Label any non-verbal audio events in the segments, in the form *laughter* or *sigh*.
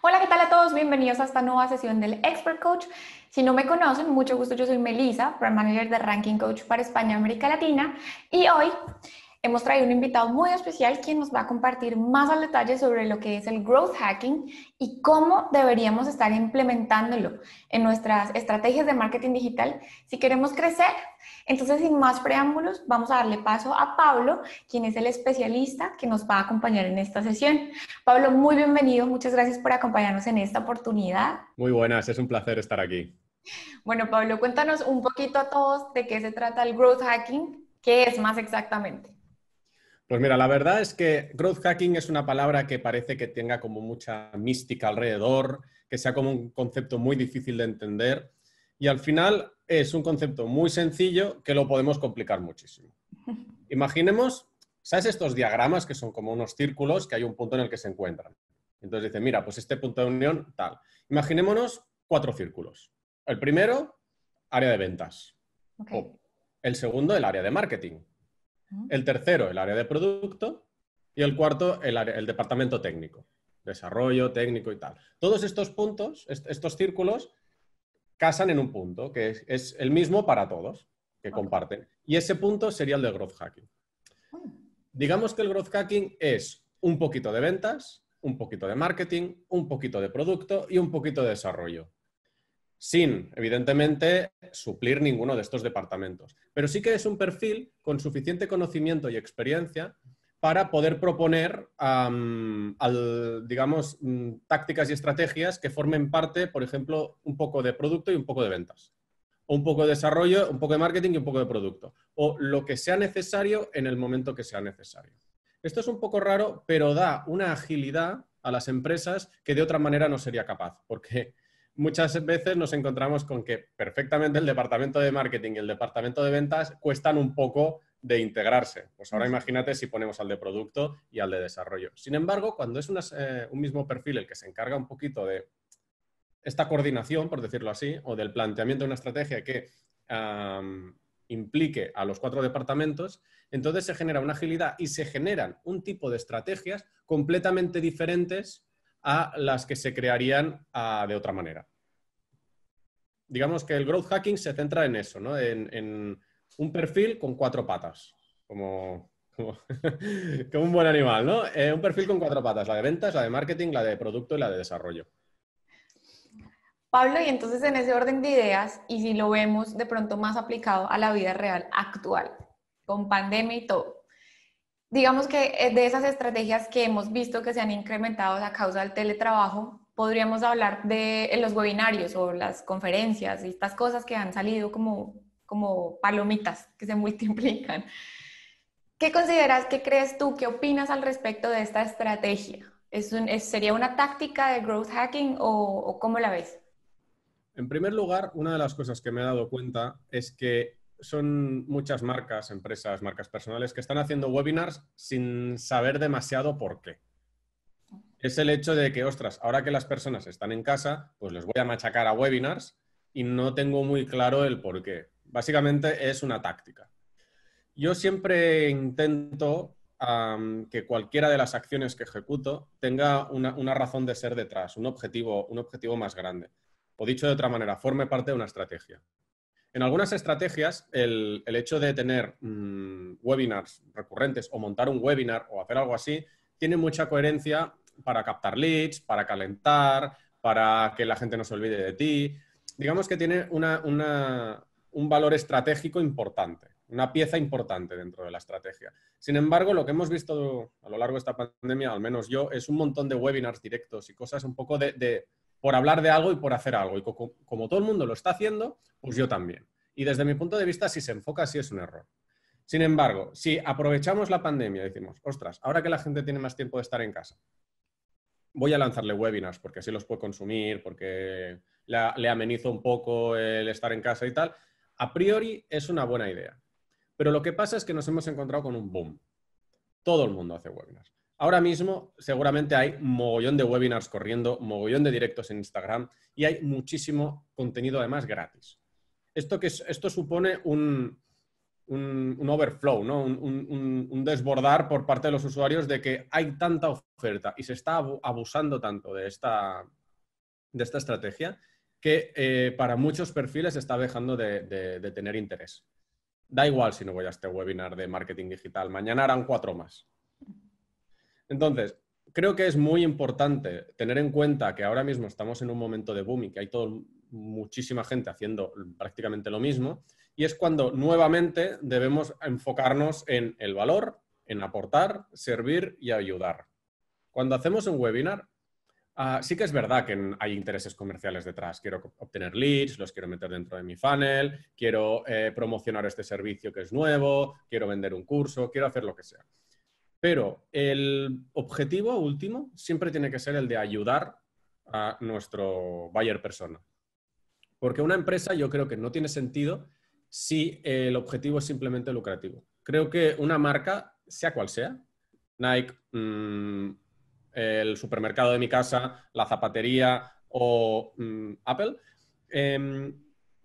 Hola, ¿qué tal a todos? Bienvenidos a esta nueva sesión del Expert Coach. Si no me conocen, mucho gusto, yo soy Melisa, Brand Manager de Ranking Coach para España y América Latina. Y hoy hemos traído un invitado muy especial quien nos va a compartir más al detalle sobre lo que es el growth hacking y cómo deberíamos estar implementándolo en nuestras estrategias de marketing digital si queremos crecer. Entonces, sin más preámbulos, vamos a darle paso a Pablo, quien es el especialista que nos va a acompañar en esta sesión. Pablo, muy bienvenido, muchas gracias por acompañarnos en esta oportunidad. Muy buenas, es un placer estar aquí. Bueno, Pablo, cuéntanos un poquito a todos de qué se trata el growth hacking, qué es más exactamente. Pues mira, la verdad es que growth hacking es una palabra que parece que tenga como mucha mística alrededor, que sea como un concepto muy difícil de entender y al final es un concepto muy sencillo que lo podemos complicar muchísimo. *laughs* Imaginemos, ¿sabes estos diagramas que son como unos círculos que hay un punto en el que se encuentran? Entonces dice, mira, pues este punto de unión tal. Imaginémonos cuatro círculos. El primero, área de ventas. El segundo, el área de marketing. El tercero, el área de producto. Y el cuarto, el, el departamento técnico. Desarrollo, técnico y tal. Todos estos puntos, estos círculos, casan en un punto, que es, el mismo para todos, que comparten. Y ese punto sería el de growth hacking. Mm. Digamos que el growth hacking es un poquito de ventas, un poquito de marketing, un poquito de producto y un poquito de desarrollo sin, evidentemente, suplir ninguno de estos departamentos. Pero sí que es un perfil con suficiente conocimiento y experiencia para poder proponer, digamos, mm, tácticas y estrategias que formen parte, por ejemplo, un poco de producto y un poco de ventas. O un poco de desarrollo, un poco de marketing y un poco de producto. O lo que sea necesario en el momento que sea necesario. Esto es un poco raro, pero da una agilidad a las empresas que de otra manera no sería capaz, porque muchas veces nos encontramos con que perfectamente el departamento de marketing y el departamento de ventas cuestan un poco de integrarse. Pues ahora imagínate si ponemos al de producto y al de desarrollo. Sin embargo, cuando es eh, un mismo perfil el que se encarga un poquito de esta coordinación, por decirlo así, o del planteamiento de una estrategia que implique a los cuatro departamentos, entonces se genera una agilidad y se generan un tipo de estrategias completamente diferentes a las que se crearían ah, de otra manera. Digamos que el growth hacking se centra en eso, ¿no? en, un perfil con cuatro patas, como, *laughs* un buen animal, ¿no? Eh, un perfil con cuatro patas, la de ventas, la de marketing, la de producto y la de desarrollo. Pablo, y entonces en ese orden de ideas, y si lo vemos de pronto más aplicado a la vida real actual, con pandemia y todo, Digamos que eh, de esas estrategias que hemos visto que se han incrementado a causa del teletrabajo, podríamos hablar de los webinarios o las conferencias y estas cosas que han salido como, como palomitas que se *laughs* multiplican. ¿Qué consideras, qué crees tú, qué opinas al respecto de esta estrategia? ¿Es, ¿Sería una táctica de growth hacking o cómo la ves? En primer lugar, una de las cosas que me he dado cuenta es que son muchas marcas, empresas, marcas personales que están haciendo webinars sin saber demasiado por qué. Es el hecho de que, ostras, ahora que las personas están en casa, pues les voy a machacar a webinars y no tengo muy claro el por qué. Básicamente es una táctica. Yo siempre intento que cualquiera de las acciones que ejecuto tenga una, una razón de ser detrás, un objetivo, un objetivo más grande. O dicho de otra manera, forme parte de una estrategia. En algunas estrategias, el, hecho de tener mm, webinars recurrentes o montar un webinar o hacer algo así, tiene mucha coherencia para captar leads, para calentar, para que la gente no se olvide de ti. Digamos que tiene un valor estratégico importante, una pieza importante dentro de la estrategia. Sin embargo, lo que hemos visto a lo largo de esta pandemia, al menos yo, es un montón de webinars directos y cosas un poco de por hablar de algo y por hacer algo. Y como todo el mundo lo está haciendo, pues yo también. Y desde mi punto de vista, si se enfoca, sí es un error. Sin embargo, si aprovechamos la pandemia, decimos, ostras, ahora que la gente tiene más tiempo de estar en casa, voy a lanzarle webinars porque así los puede consumir, porque le amenizo un poco el estar en casa y tal, a priori es una buena idea. Pero lo que pasa es que nos hemos encontrado con un boom. Todo el mundo hace webinars. Ahora mismo seguramente hay mogollón de webinars corriendo, mogollón de directos en Instagram y hay muchísimo contenido además gratis. Esto, esto supone un, overflow, Un, desbordar por parte de los usuarios de que hay tanta oferta y se está abusando tanto de esta, estrategia que eh, para muchos perfiles está dejando de tener interés. Da igual si no voy a este webinar de marketing digital, mañana harán cuatro más entonces, creo que es muy importante tener en cuenta que ahora mismo estamos en un momento de boom y que hay muchísima gente haciendo prácticamente lo mismo. Y es cuando nuevamente debemos enfocarnos en el valor, en aportar, servir y ayudar. Cuando hacemos un webinar, ah, sí que es verdad que hay intereses comerciales detrás. Quiero obtener leads, los quiero meter dentro de mi funnel, quiero eh, promocionar este servicio que es nuevo, quiero vender un curso, quiero hacer lo que sea. Pero el objetivo último siempre tiene que ser el de ayudar a nuestro buyer persona. Porque una empresa yo creo que no tiene sentido si el objetivo es simplemente lucrativo. Creo que una marca, sea cual sea, Nike, mm, el supermercado de mi casa, la zapatería o mm, Apple, em,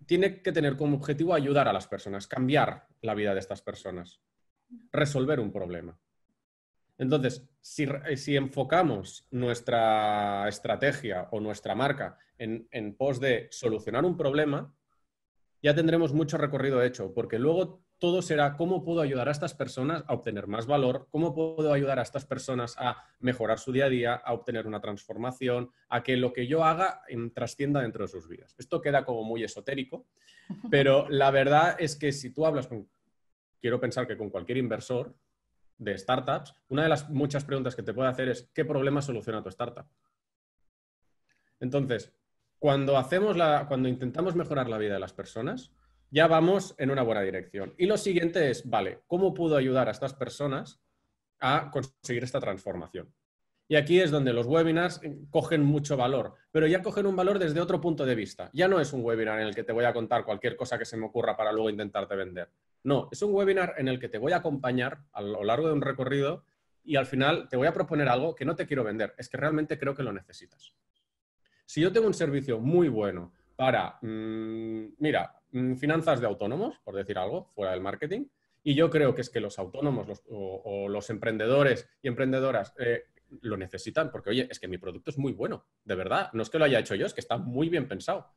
tiene que tener como objetivo ayudar a las personas, cambiar la vida de estas personas, resolver un problema. Entonces, eh, si, enfocamos nuestra estrategia o nuestra marca en, en pos de solucionar un problema, ya tendremos mucho recorrido hecho, porque luego todo será cómo puedo ayudar a estas personas a obtener más valor, cómo puedo ayudar a estas personas a mejorar su día a día, a obtener una transformación, a que lo que yo haga em, trascienda dentro de sus vidas. Esto queda como muy esotérico, *laughs* pero la verdad es que si tú hablas con, quiero pensar que con cualquier inversor, de startups, una de las muchas preguntas que te puede hacer es ¿qué problema soluciona tu startup? Entonces, cuando, hacemos la, cuando intentamos mejorar la vida de las personas, ya vamos en una buena dirección. Y lo siguiente es, vale, ¿cómo puedo ayudar a estas personas a conseguir esta transformación? Y aquí es donde los webinars eh, cogen mucho valor, pero ya cogen un valor desde otro punto de vista. Ya no es un webinar en el que te voy a contar cualquier cosa que se me ocurra para luego intentarte vender. No, es un webinar en el que te voy a acompañar a lo largo de un recorrido y al final te voy a proponer algo que no te quiero vender, es que realmente creo que lo necesitas. Si yo tengo un servicio muy bueno para, mm, mira, mm, finanzas de autónomos, por decir algo, fuera del marketing, y yo creo que es que los autónomos o, los emprendedores y emprendedoras eh, lo necesitan, porque oye, es que mi producto es muy bueno, de verdad, no es que lo haya hecho yo, es que está muy bien pensado.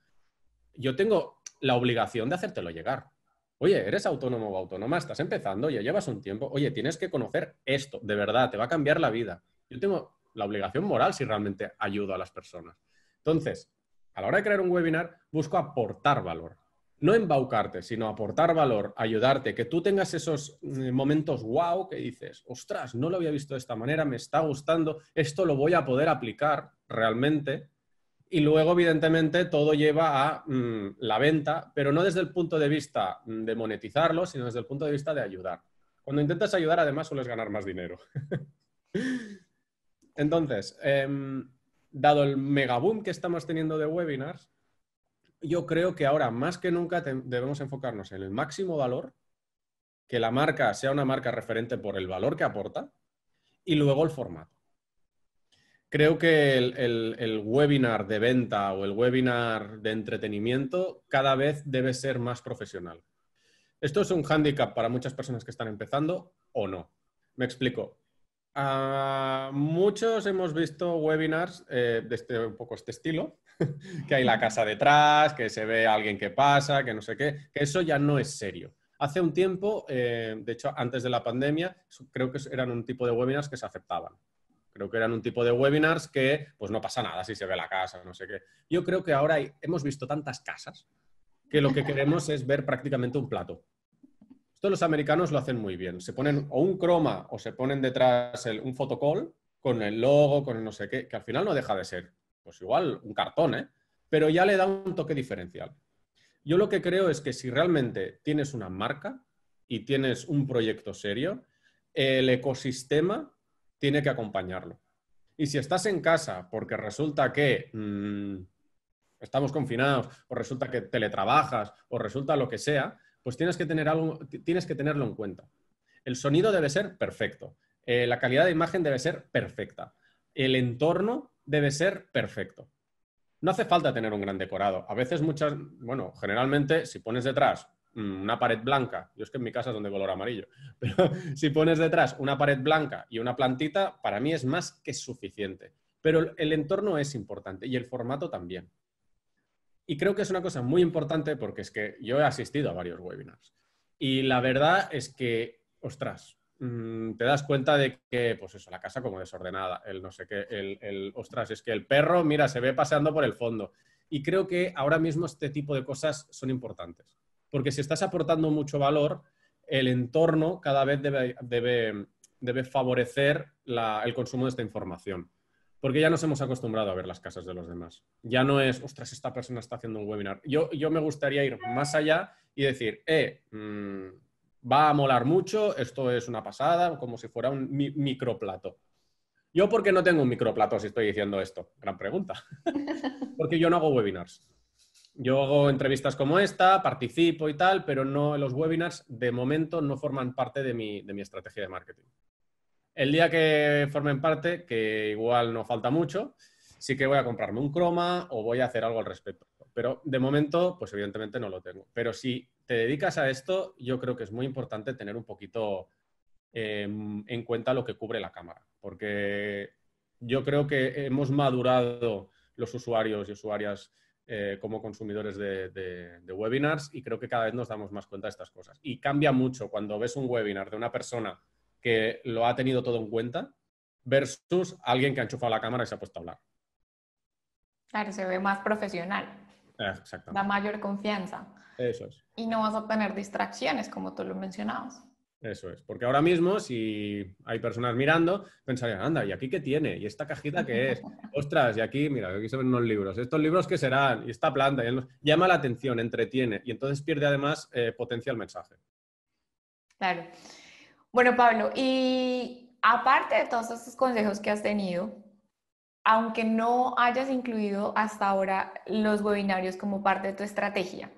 Yo tengo la obligación de hacértelo llegar. Oye, eres autónomo o autónoma, estás empezando, ya llevas un tiempo. Oye, tienes que conocer esto, de verdad, te va a cambiar la vida. Yo tengo la obligación moral si realmente ayudo a las personas. Entonces, a la hora de crear un webinar, busco aportar valor. No embaucarte, sino aportar valor, ayudarte, que tú tengas esos eh, momentos wow que dices, ostras, no lo había visto de esta manera, me está gustando, esto lo voy a poder aplicar realmente y luego, evidentemente, todo lleva a mm, la venta, pero no desde el punto de vista mm, de monetizarlo, sino desde el punto de vista de ayudar. Cuando intentas ayudar, además, sueles ganar más dinero. *laughs* Entonces, em, dado el megaboom que estamos teniendo de webinars, yo creo que ahora más que nunca debemos enfocarnos en el máximo valor, que la marca sea una marca referente por el valor que aporta, y luego el formato creo que el, webinar de venta o el webinar de entretenimiento cada vez debe ser más profesional. ¿Esto es un hándicap para muchas personas que están empezando o no? Me explico. Ah, muchos hemos visto webinars eh, de este, un poco este estilo, *laughs* que hay la casa detrás, que se ve a alguien que pasa, que no sé qué, que eso ya no es serio. Hace un tiempo, eh, de hecho, antes de la pandemia, creo que eran un tipo de webinars que se aceptaban. Creo que eran un tipo de webinars que, pues no pasa nada si se ve la casa, no sé qué. Yo creo que ahora hemos visto tantas casas que lo que queremos es ver prácticamente un plato. Esto los americanos lo hacen muy bien. Se ponen o un croma o se ponen detrás un fotocall con el logo, con el no sé qué, que al final no deja de ser, pues igual, un cartón, ¿eh? Pero ya le da un toque diferencial. Yo lo que creo es que si realmente tienes una marca y tienes un proyecto serio, el ecosistema tiene que acompañarlo. Y si estás en casa porque resulta que mm, estamos confinados o resulta que teletrabajas o resulta lo que sea, pues tienes que, tener algo, tienes que tenerlo en cuenta. El sonido debe ser perfecto, eh, la calidad de imagen debe ser perfecta, el entorno debe ser perfecto. No hace falta tener un gran decorado. A veces muchas, bueno, generalmente si pones detrás Mm, una pared blanca, yo es que en mi casa es donde color amarillo, *laughs* pero si pones detrás una pared blanca y una plantita, para mí es más que suficiente. Pero el entorno es importante y el formato también. Y creo que es una cosa muy importante porque es que yo he asistido a varios webinars y la verdad es que, ostras, mm, te das cuenta de que, pues eso, la casa como desordenada, el no sé qué, el, el, ostras, es que el perro, mira, se ve paseando por el fondo. Y creo que ahora mismo este tipo de cosas son importantes porque si estás aportando mucho valor, el entorno cada vez debe, favorecer el consumo de esta información. Porque ya nos hemos acostumbrado a ver las casas de los demás. Ya no es, ostras, esta persona está haciendo un webinar. Yo, me gustaría ir más allá y decir, eh, mm, va a molar mucho, esto es una pasada, como si fuera un microplato. Yo, porque no tengo un microplato si estoy diciendo esto? Gran pregunta. *laughs* porque yo no hago webinars yo hago entrevistas como esta, participo y tal, pero no los webinars de momento no forman parte de mi, estrategia de marketing. El día que formen parte, que igual no falta mucho, sí que voy a comprarme un croma o voy a hacer algo al respecto. Pero de momento, pues evidentemente no lo tengo. Pero si te dedicas a esto, yo creo que es muy importante tener un poquito em, en cuenta lo que cubre la cámara, porque yo creo que hemos madurado los usuarios y usuarias eh, como consumidores de, webinars y creo que cada vez nos damos más cuenta de estas cosas. Y cambia mucho cuando ves un webinar de una persona que lo ha tenido todo en cuenta versus alguien que ha enchufado la cámara y se ha puesto a hablar. Claro, se ve más profesional. Eh, exactamente. Da mayor confianza. Eso Y no vas a tener distracciones, como tú lo mencionabas. Eso es, porque ahora mismo si hay personas mirando, pensarían, anda, ¿y aquí qué tiene? ¿Y esta cajita qué es? *laughs* Ostras, y aquí, mira, aquí se ven unos libros. ¿Estos libros qué serán? ¿Y esta planta? Llama la atención, entretiene y entonces pierde además eh, potencial mensaje. Claro. Bueno, Pablo, y aparte de todos estos consejos que has tenido, aunque no hayas incluido hasta ahora los webinarios como parte de tu estrategia,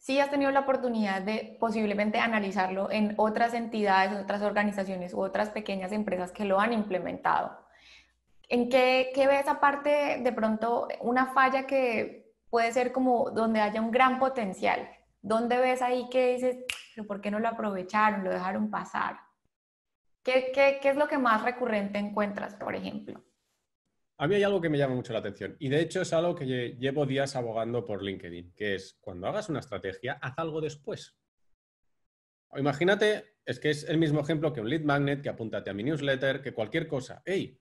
sí has tenido la oportunidad de posiblemente analizarlo en otras entidades, otras organizaciones u otras pequeñas empresas que lo han implementado. ¿En qué, qué ves aparte de pronto una falla que puede ser como donde haya un gran potencial? ¿Dónde ves ahí que dices, pero por qué no lo aprovecharon, lo dejaron pasar? ¿Qué, qué es lo que más recurrente encuentras, por ejemplo? A mí hay algo que me llama mucho la atención y de hecho es algo que llevo días abogando por LinkedIn, que es cuando hagas una estrategia, haz algo después. Imagínate, es que es el mismo ejemplo que un lead magnet, que apúntate a mi newsletter, que cualquier cosa. ¡Ey!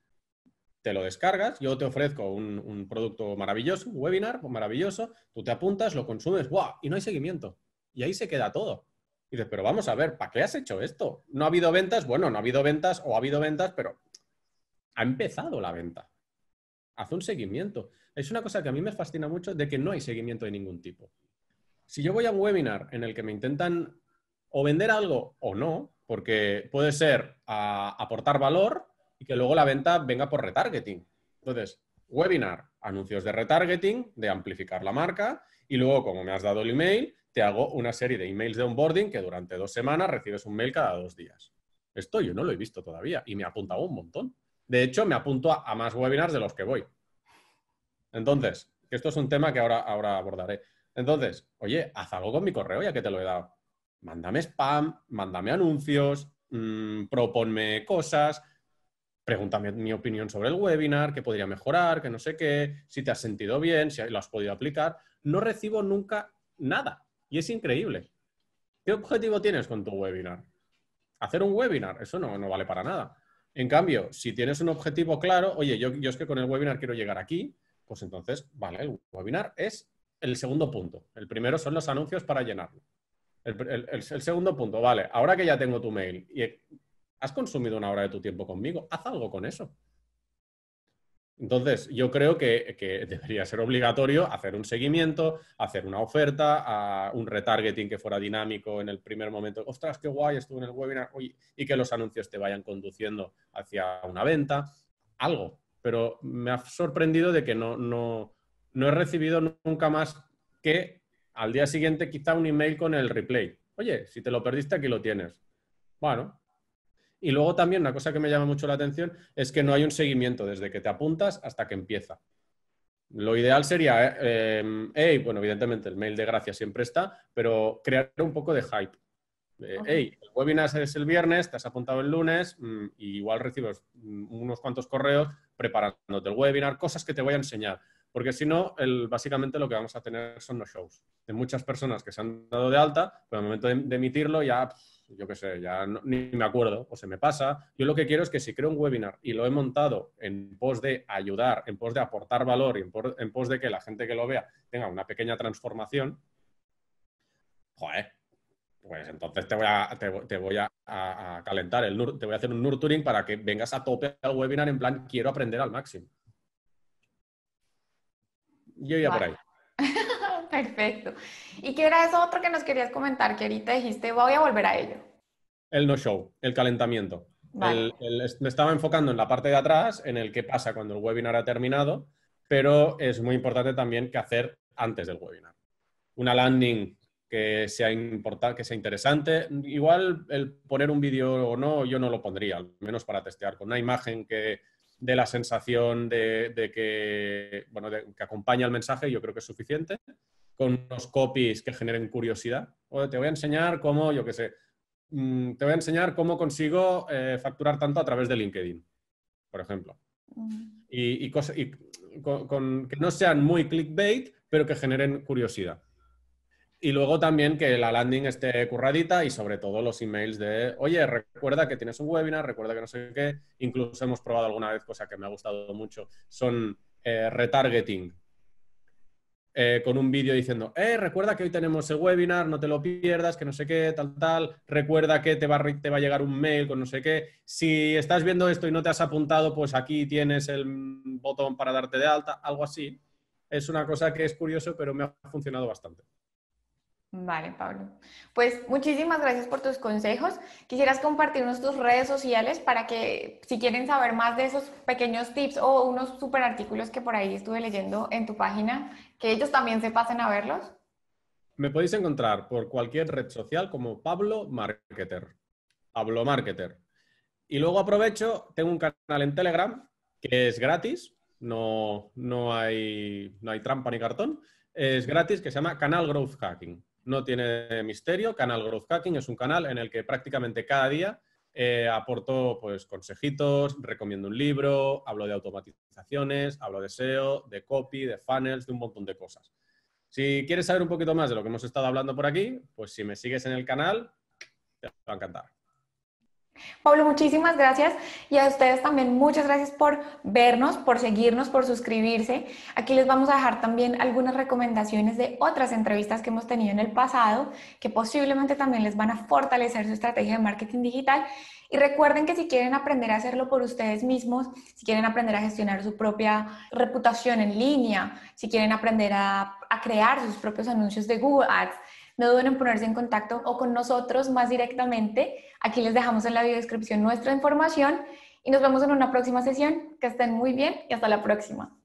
Te lo descargas, yo te ofrezco un, producto maravilloso, un webinar maravilloso, tú te apuntas, lo consumes, ¡guau! Y no hay seguimiento. Y ahí se queda todo. Y dices, pero vamos a ver, ¿para qué has hecho esto? No ha habido ventas, bueno, no ha habido ventas o ha habido ventas, pero ha empezado la venta. Hace un seguimiento. Es una cosa que a mí me fascina mucho de que no hay seguimiento de ningún tipo. Si yo voy a un webinar en el que me intentan o vender algo o no, porque puede ser aportar valor y que luego la venta venga por retargeting. Entonces, webinar, anuncios de retargeting, de amplificar la marca y luego, como me has dado el email, te hago una serie de emails de onboarding que durante dos semanas recibes un mail cada dos días. Esto yo no lo he visto todavía y me ha apuntado un montón. De hecho, me apunto a, más webinars de los que voy. Entonces, esto es un tema que ahora, ahora abordaré. Entonces, oye, haz algo con mi correo ya que te lo he dado. Mándame spam, mándame anuncios, mm, proponme cosas, pregúntame mi opinión sobre el webinar, qué podría mejorar, que no sé qué, si te has sentido bien, si lo has podido aplicar. No recibo nunca nada y es increíble. ¿Qué objetivo tienes con tu webinar? Hacer un webinar, eso no vale para nada. En cambio, si tienes un objetivo claro, oye, yo, es que con el webinar quiero llegar aquí, pues entonces, vale, el webinar es el segundo punto. El primero son los anuncios para llenarlo. El, el, segundo punto, vale, ahora que ya tengo tu mail y has consumido una hora de tu tiempo conmigo, haz algo con eso. Entonces, yo creo que, debería ser obligatorio hacer un seguimiento, hacer una oferta, un retargeting que fuera dinámico en el primer momento. Ostras, qué guay, estuve en el webinar y que los anuncios te vayan conduciendo hacia una venta, algo. Pero me ha sorprendido de que no, no, no he recibido nunca más que al día siguiente quizá un email con el replay. Oye, si te lo perdiste, aquí lo tienes. Bueno, y luego también una cosa que me llama mucho la atención es que no hay un seguimiento desde que te apuntas hasta que empieza. Lo ideal sería, eh, eh, bueno, evidentemente el mail de gracia siempre está, pero crear un poco de hype. Eh, el webinar es el viernes, te has apuntado el lunes, mm, igual recibes mm, unos cuantos correos preparándote el webinar, cosas que te voy a enseñar porque si no, básicamente lo que vamos a tener son los shows de muchas personas que se han dado de alta, pero al momento de, emitirlo ya, yo qué sé, ya ni me acuerdo o se me pasa. Yo lo que quiero es que si creo un webinar y lo he montado en pos de ayudar, en pos de aportar valor y en pos, de que la gente que lo vea tenga una pequeña transformación, joder, pues entonces te voy a, calentar, el, te voy a hacer un nurturing para que vengas a tope al webinar en plan quiero aprender al máximo. Yo ya por ahí. *laughs* Perfecto. ¿Y qué era eso otro que nos querías comentar que ahorita dijiste, voy a volver a ello? El no show, el calentamiento. me estaba enfocando en la parte de atrás, en el qué pasa cuando el webinar ha terminado, pero es muy importante también qué hacer antes del webinar. Una landing que sea, que sea interesante. Igual el poner un vídeo o no, yo no lo pondría, al menos para testear con una imagen que de la sensación de, que, bueno, que acompaña el mensaje, yo creo que es suficiente, con unos copies que generen curiosidad. O te voy a enseñar cómo, yo que sé, mm, te voy a enseñar cómo consigo eh, facturar tanto a través de LinkedIn, por ejemplo. Mm. Y, con, que no sean muy clickbait, pero que generen curiosidad. Y luego también que la landing esté curradita y sobre todo los emails de, oye, recuerda que tienes un webinar, recuerda que no sé qué. Incluso hemos probado alguna vez, cosa que me ha gustado mucho, son eh, retargeting. Eh, con un vídeo diciendo, eh, recuerda que hoy tenemos el webinar, no te lo pierdas, que no sé qué, tal, tal, recuerda que te va, te va a llegar un mail con no sé qué. Si estás viendo esto y no te has apuntado, pues aquí tienes el botón para darte de alta, algo así. Es una cosa que es curioso, pero me ha funcionado bastante. Vale, Pablo. Pues muchísimas gracias por tus consejos. Quisieras compartirnos tus redes sociales para que si quieren saber más de esos pequeños tips o unos super artículos que por ahí estuve leyendo en tu página, que ellos también se pasen a verlos. Me podéis encontrar por cualquier red social como Pablo Marketer. Pablo Marketer. Y luego aprovecho, tengo un canal en Telegram que es gratis, no, no, hay, no hay trampa ni cartón, es gratis que se llama Canal Growth Hacking no tiene misterio. Canal Growth Hacking es un canal en el que prácticamente cada día eh, aporto pues, consejitos, recomiendo un libro, hablo de automatizaciones, hablo de SEO, de copy, de funnels, de un montón de cosas. Si quieres saber un poquito más de lo que hemos estado hablando por aquí, pues si me sigues en el canal, te va a encantar. Pablo, muchísimas gracias y a ustedes también muchas gracias por vernos, por seguirnos, por suscribirse. Aquí les vamos a dejar también algunas recomendaciones de otras entrevistas que hemos tenido en el pasado que posiblemente también les van a fortalecer su estrategia de marketing digital. Y recuerden que si quieren aprender a hacerlo por ustedes mismos, si quieren aprender a gestionar su propia reputación en línea, si quieren aprender a, crear sus propios anuncios de Google Ads, no duden en ponerse en contacto o con nosotros más directamente. Aquí les dejamos en la biodescripción nuestra información y nos vemos en una próxima sesión. Que estén muy bien y hasta la próxima.